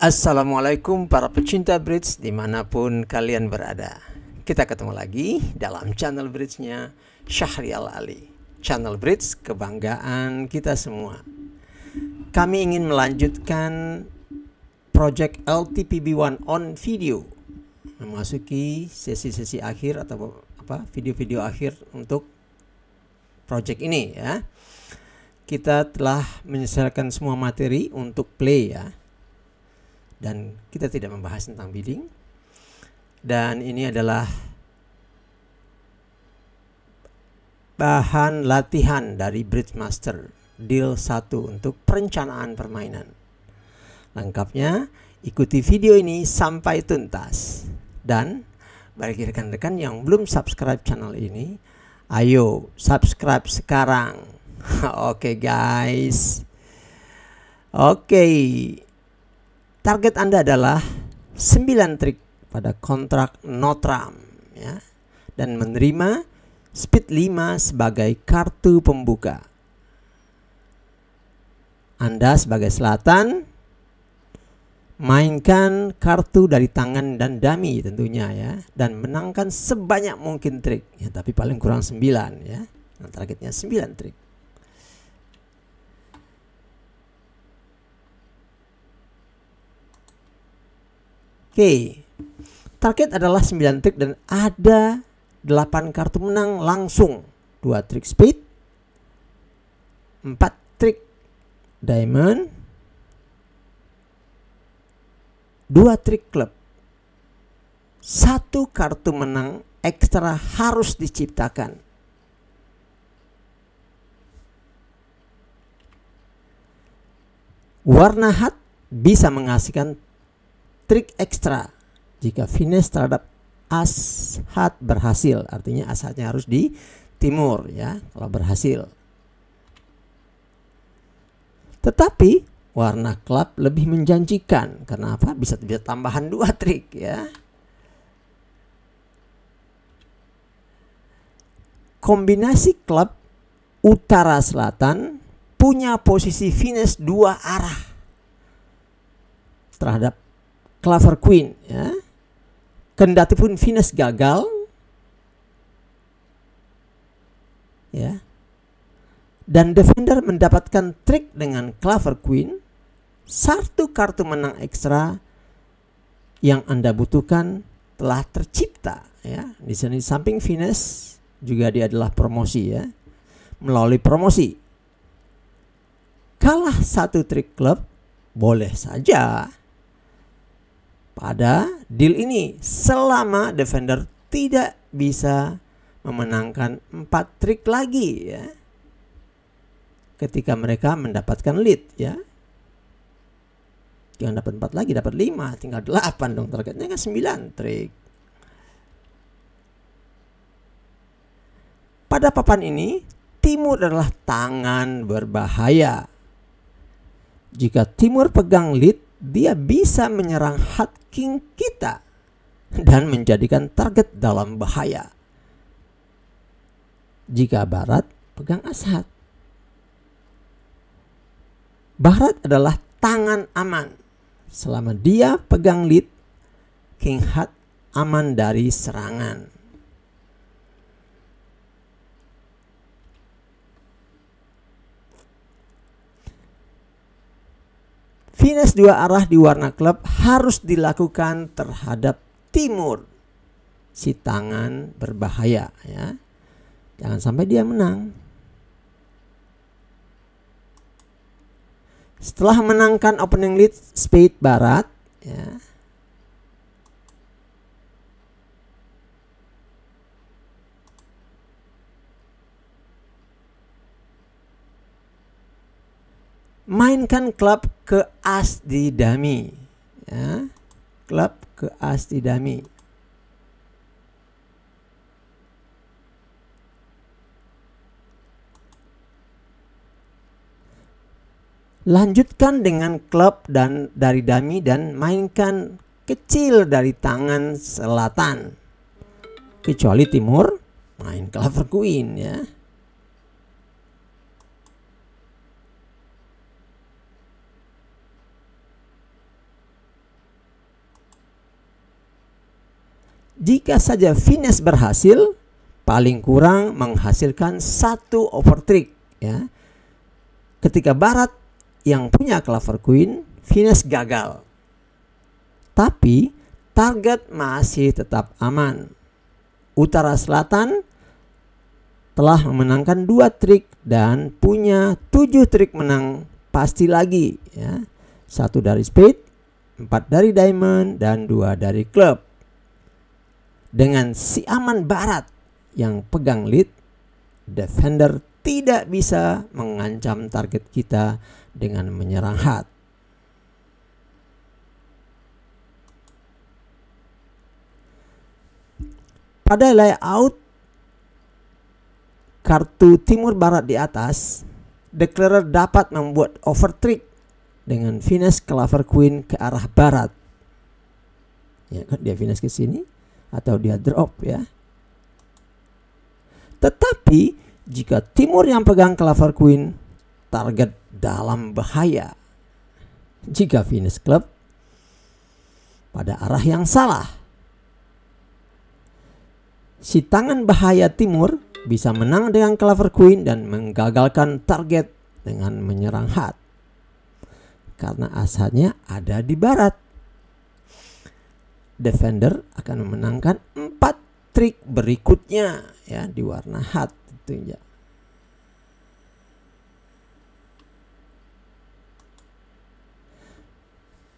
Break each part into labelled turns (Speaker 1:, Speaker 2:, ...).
Speaker 1: Assalamualaikum para pecinta bridge dimanapun kalian berada Kita ketemu lagi dalam channel bridge-nya Syahrial Ali Channel bridge kebanggaan kita semua Kami ingin melanjutkan project LTPB1 on video Memasuki sesi-sesi akhir atau apa video-video akhir untuk project ini ya kita telah menyelesaikan semua materi untuk play ya dan kita tidak membahas tentang bidding. Dan ini adalah bahan latihan dari Bridge Master Deal 1 untuk perencanaan permainan. Lengkapnya, ikuti video ini sampai tuntas. Dan bagi rekan-rekan yang belum subscribe channel ini, ayo subscribe sekarang. Oke okay, guys. Oke. Okay. Target Anda adalah 9 trik pada kontrak Notram ya dan menerima speed 5 sebagai kartu pembuka. Anda sebagai selatan mainkan kartu dari tangan dan dami tentunya ya dan menangkan sebanyak mungkin trik ya tapi paling kurang 9 ya. Nah, targetnya 9 trik. Oke. Target adalah 9 trik dan ada 8 kartu menang langsung. 2 trik speed, 4 trik diamond, 2 trik club. Satu kartu menang ekstra harus diciptakan. Warna hat bisa menghasilkan trik ekstra jika finish terhadap ashat berhasil artinya ashatnya harus di timur ya kalau berhasil tetapi warna klub lebih menjanjikan karena apa bisa bisa tambahan dua trik ya kombinasi klub utara selatan punya posisi finish dua arah terhadap Clover Queen ya. Kendati pun Venus gagal ya. Dan defender mendapatkan trik dengan Clover Queen satu kartu menang ekstra yang Anda butuhkan telah tercipta ya. Di sini samping Venus juga dia adalah promosi ya. Melalui promosi kalah satu trik klub boleh saja pada deal ini selama defender tidak bisa memenangkan 4 trik lagi ya ketika mereka mendapatkan lead ya jangan dapat 4 lagi dapat 5 tinggal 8 dong targetnya kan 9 trik pada papan ini timur adalah tangan berbahaya jika timur pegang lead dia bisa menyerang hat king kita dan menjadikan target dalam bahaya. Jika Barat pegang asat, Barat adalah tangan aman. Selama dia pegang lead, King Hat aman dari serangan. Finish dua arah di warna klub harus dilakukan terhadap timur. Si tangan berbahaya ya. Jangan sampai dia menang. Setelah menangkan opening lead spade barat ya. mainkan klub ke as di dami ya klub ke as di dami lanjutkan dengan klub dan dari dami dan mainkan kecil dari tangan selatan kecuali timur main klub queen ya Jika saja Vines berhasil, paling kurang menghasilkan satu overtrick. ya. Ketika Barat yang punya Clover Queen, Vines gagal. Tapi target masih tetap aman. Utara Selatan telah memenangkan dua trik dan punya tujuh trik menang pasti lagi ya. Satu dari speed empat dari diamond, dan dua dari Club dengan si Aman Barat yang pegang lead, defender tidak bisa mengancam target kita dengan menyerang hard. Pada layout kartu timur barat di atas, declarer dapat membuat over trick dengan Venus Clover Queen ke arah barat. Ya dia finish ke sini, atau dia drop ya. Tetapi jika timur yang pegang Clover queen, target dalam bahaya. Jika Venus Club pada arah yang salah. Si tangan bahaya timur bisa menang dengan Clover queen dan menggagalkan target dengan menyerang hat. Karena asalnya ada di barat defender akan memenangkan empat trik berikutnya ya di warna itu ya.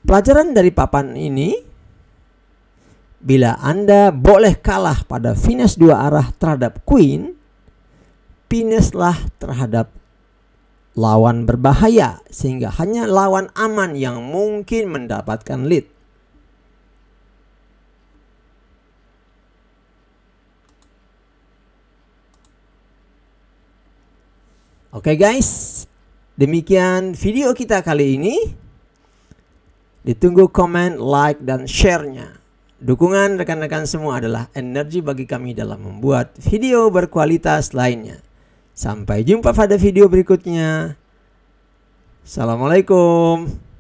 Speaker 1: Pelajaran dari papan ini bila Anda boleh kalah pada finish dua arah terhadap queen, finishlah terhadap lawan berbahaya sehingga hanya lawan aman yang mungkin mendapatkan lead. Oke okay guys, demikian video kita kali ini. Ditunggu komen, like, dan share-nya. Dukungan rekan-rekan semua adalah energi bagi kami dalam membuat video berkualitas lainnya. Sampai jumpa pada video berikutnya. Assalamualaikum.